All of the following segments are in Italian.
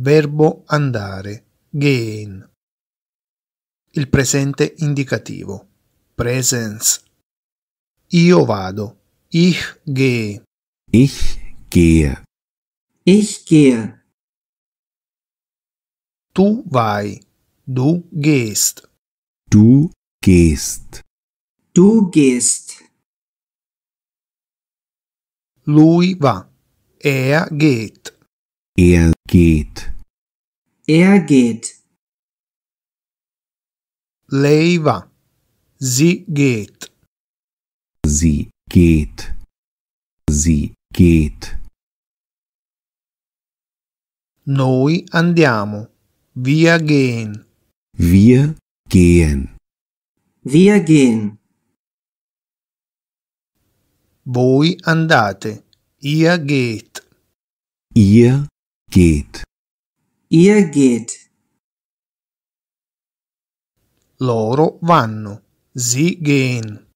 Verbo andare, gehen. Il presente indicativo, presence. Io vado, ich gehe. Ich gehe. Ich gehe. Tu vai, du gehst. Du gehst. Du gehst. Lui va. Er geht. Er geht. Er geht. Lei va. Sie geht. Sie geht. Sie geht. Noi andiamo. Wir gehen. Wir gehen. Wir gehen. Voi andate. Ihr geht. Ihr geht. Ihr geht. Loro vanno. Sie gehen.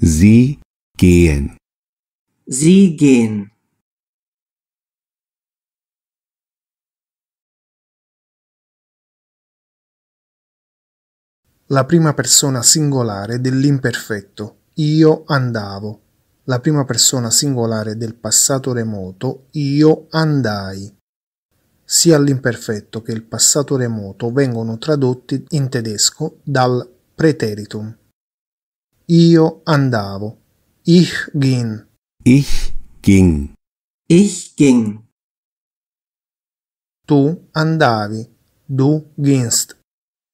Sie gehen. Sie gehen. La prima persona singolare dell'imperfetto. Io andavo. La prima persona singolare del passato remoto. Io andai sia l'imperfetto che il passato remoto vengono tradotti in tedesco dal preteritum. Io andavo. Ich ging. Ich ging. Ich ging. Tu andavi. Du gingst.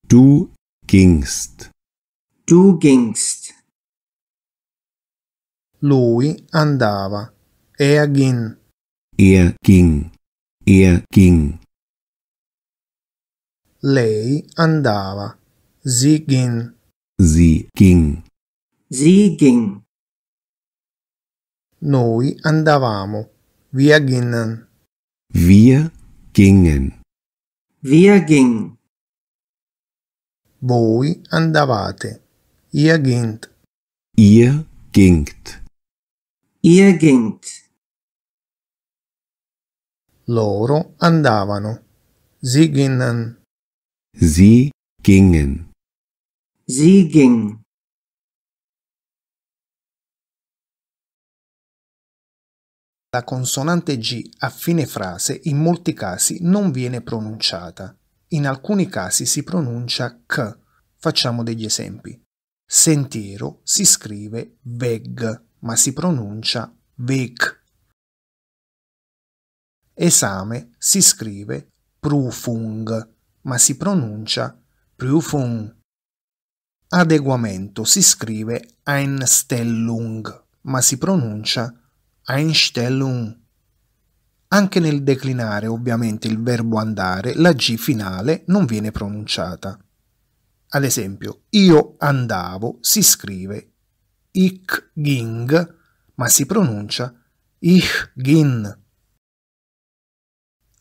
Du gingst. Du gingst. Lui andava. Er ging. Er ging. Er ging. Lei andava. Sie ging. Sie ging. Sie ging. Noi andavamo. Wir gingen. Wir gingen. Wir gingen. Voi andavate. Ihr gingt. Ihr gingt. Ihr gingt. Loro andavano. Sie gingen. Sie gingen. Sie ging. La consonante G a fine frase in molti casi non viene pronunciata. In alcuni casi si pronuncia K. Facciamo degli esempi. Sentiero si scrive VEG, ma si pronuncia VEC. Esame si scrive Prüfung, ma si pronuncia Prüfung. Adeguamento si scrive Einstellung, ma si pronuncia Einstellung. Anche nel declinare ovviamente il verbo andare, la G finale non viene pronunciata. Ad esempio, io andavo si scrive ich ging, ma si pronuncia ich ging.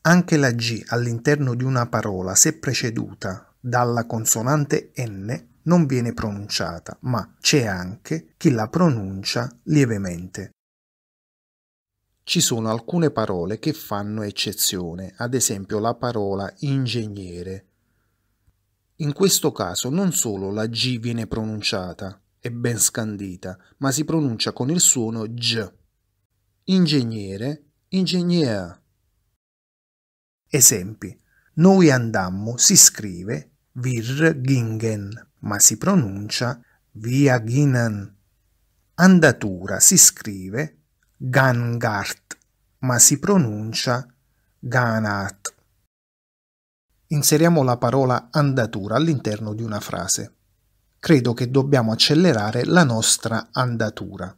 Anche la G all'interno di una parola, se preceduta dalla consonante N, non viene pronunciata, ma c'è anche chi la pronuncia lievemente. Ci sono alcune parole che fanno eccezione, ad esempio la parola ingegnere. In questo caso non solo la G viene pronunciata, e ben scandita, ma si pronuncia con il suono G. Ingegnere, ingegnere Esempi. Noi andammo si scrive vir gingen, ma si pronuncia via ginen. Andatura si scrive gangart, ma si pronuncia ganat. Inseriamo la parola andatura all'interno di una frase. Credo che dobbiamo accelerare la nostra andatura.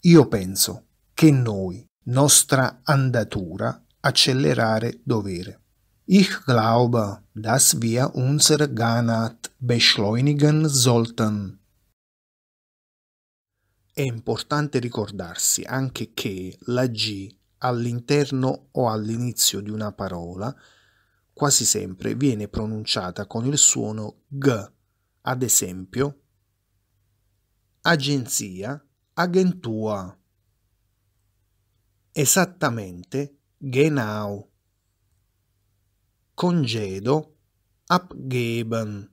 Io penso che noi, nostra andatura, accelerare dovere. Ich glaube, dass wir unsere Ganat beschleunigen sollten. È importante ricordarsi anche che la G all'interno o all'inizio di una parola quasi sempre viene pronunciata con il suono G, ad esempio agenzia, agentua. Esattamente genau congedo, abgeben.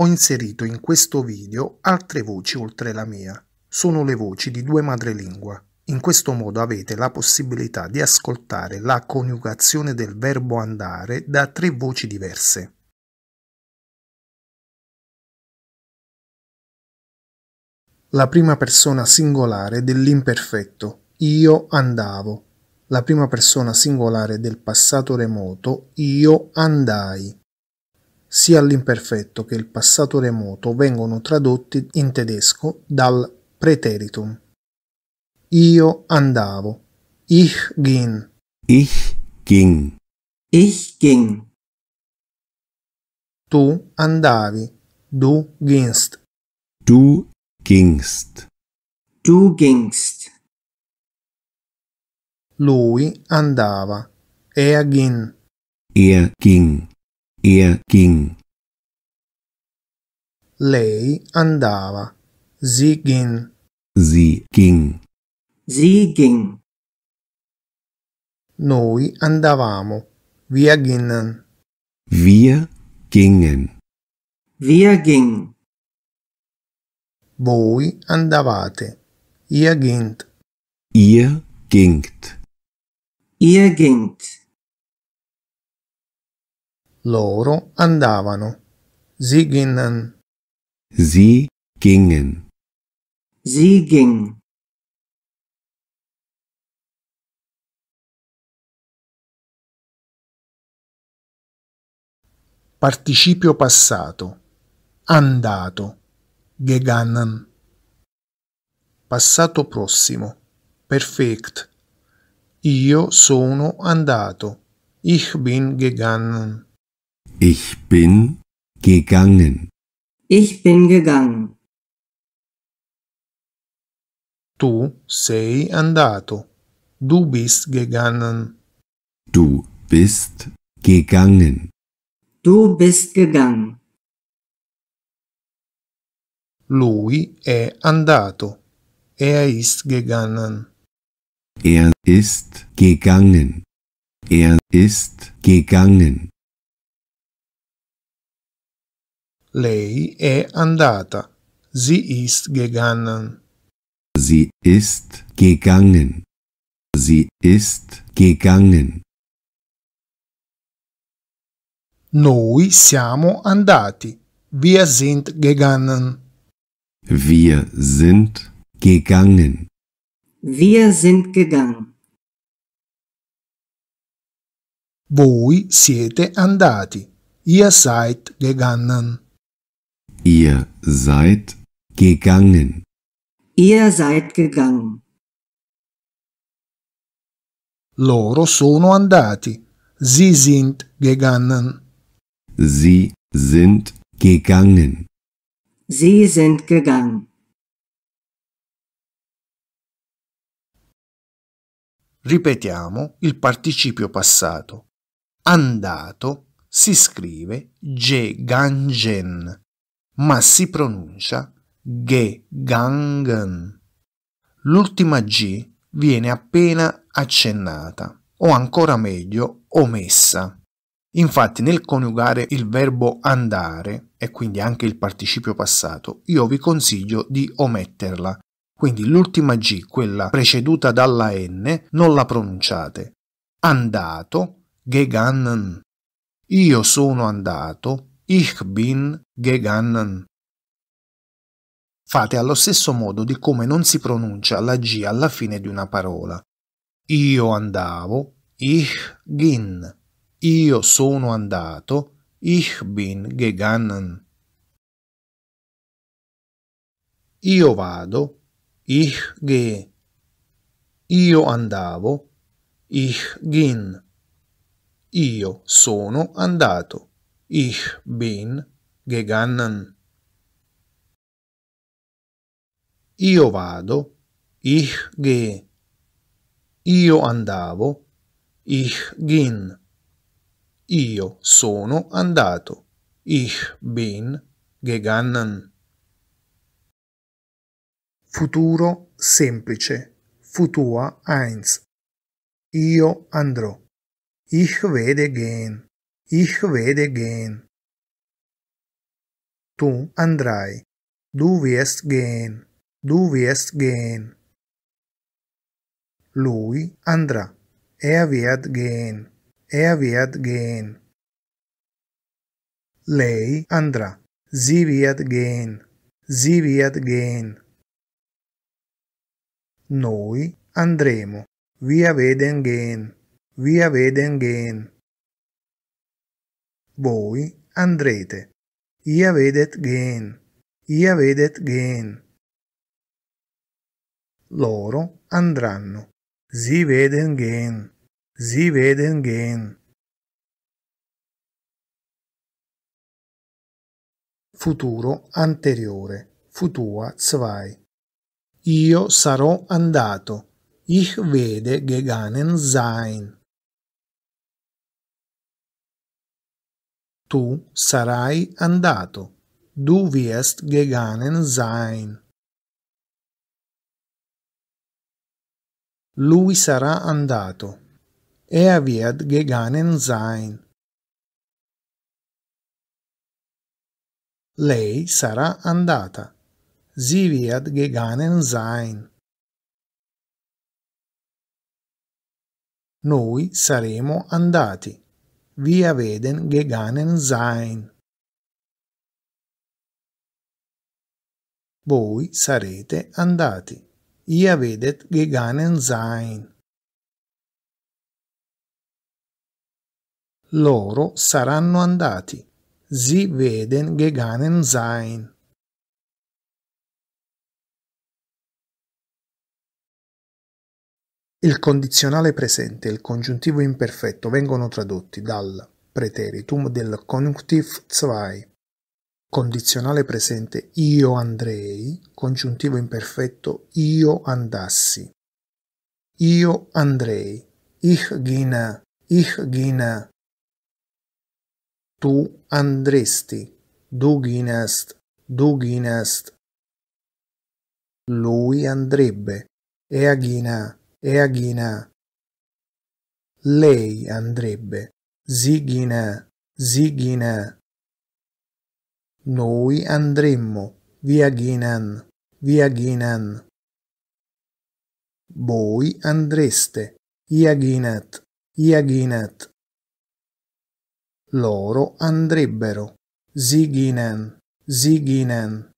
Ho inserito in questo video altre voci oltre la mia. Sono le voci di due madrelingua. In questo modo avete la possibilità di ascoltare la coniugazione del verbo andare da tre voci diverse. La prima persona singolare dell'imperfetto. Io andavo la prima persona singolare del passato remoto, io andai. Sia l'imperfetto che il passato remoto vengono tradotti in tedesco dal preteritum. Io andavo. Ich ging. Ich ging. Ich ging. Tu andavi. Du gingst. Du gingst. Du gingst. Lui andava. Er ging. Er ging. Er ging. Lei andava. Sie ging. Sie ging. Sie ging. Noi andavamo. Wir gingen. Wir gingen. Wir gingen. Voi andavate. Ihr gingt. Ihr gingt. Ihr gingt. Loro andavano. Sie gingen. Sie gingen. Sie ging. Participio passato. Andato. Gegangen. Passato prossimo. Perfekt. Io sono andato. Ich bin gegangen. Ich bin gegangen. Ich bin gegangen. Tu sei andato. Du bist gegangen. Du bist gegangen. Du bist gegangen. Lui è andato. Er ist gegangen. Er ist gegangen. Er ist gegangen. Lei è andata. Sie ist gegangen. Sie ist gegangen. Sie ist gegangen. Noi siamo andati. Wir sind gegangen. Wir sind gegangen. Wir sind gegangen. Voi siete andati. Ihr seid gegangen. Ihr seid gegangen. Ihr seid gegangen. Loro sono andati. Sie sind gegangen. Sie sind gegangen. Sie sind gegangen. Ripetiamo il participio passato. Andato si scrive ge gangen, ma si pronuncia ge gangen. L'ultima g viene appena accennata, o ancora meglio omessa. Infatti nel coniugare il verbo andare, e quindi anche il participio passato, io vi consiglio di ometterla quindi l'ultima G, quella preceduta dalla N, non la pronunciate. Andato, gegangen. Io sono andato, ich bin gegangen. Fate allo stesso modo di come non si pronuncia la G alla fine di una parola. Io andavo, ich ging. Io sono andato, ich bin gegangen. Io vado, ich gehe, io andavo, ich ging, io sono andato, ich bin gegangen. Io vado, ich gehe. Io andavo, ich ging. Io sono andato, ich bin gegangen futuro semplice, futua eins. Io andrò. Ich werde gehen. Ich werde gehen. Tu andrai. Du wirst gehen. Du wirst gehen. Lui andrà. Er wird gehen. Er wird gehen. Lei andrà. Sie wird gehen. Sie wird gehen. Noi andremo. Wir werden gehen. Wir Voi andrete. Ihr vedet gehen. Ihr vedet gehen. Loro andranno. Si veden gehen. Si veden gehen. Futuro anteriore. Futua 2 io sarò andato. Ich werde gegangen sein. Tu sarai andato. Du wirst gegangen sein. Lui sarà andato. Er wird gegangen sein. Lei sarà andata. Sie wird gegangen sein. Noi saremo andati. Wir werden gegangen sein. Voi sarete andati. Ihr werdet gegangen sein. Loro saranno andati. Sie werden gegangen sein. Il condizionale presente e il congiuntivo imperfetto vengono tradotti dal preteritum del conjunctiv zwei. Condizionale presente io andrei, congiuntivo imperfetto io andassi. Io andrei, ich gina, ich gina. Tu andresti, du ginest, du ginest. Lui andrebbe, er ginge e Aghina. Lei andrebbe. Zighina, Zighina. Noi andremmo. Via Ghinan, via Ghinan. Voi andreste. Iaginat, Iaginat. Loro andrebbero. Ziginan, Ziginan.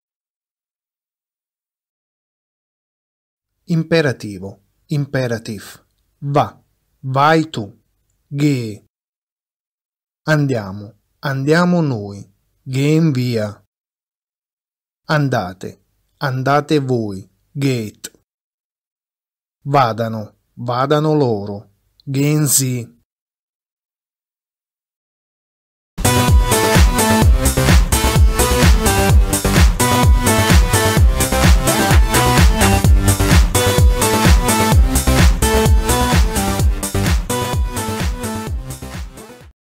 Imperativo imperative. Va, vai tu. Geh. Andiamo, andiamo noi. Gehen via. Andate, andate voi. Gate. Vadano, vadano loro. Gehen sie.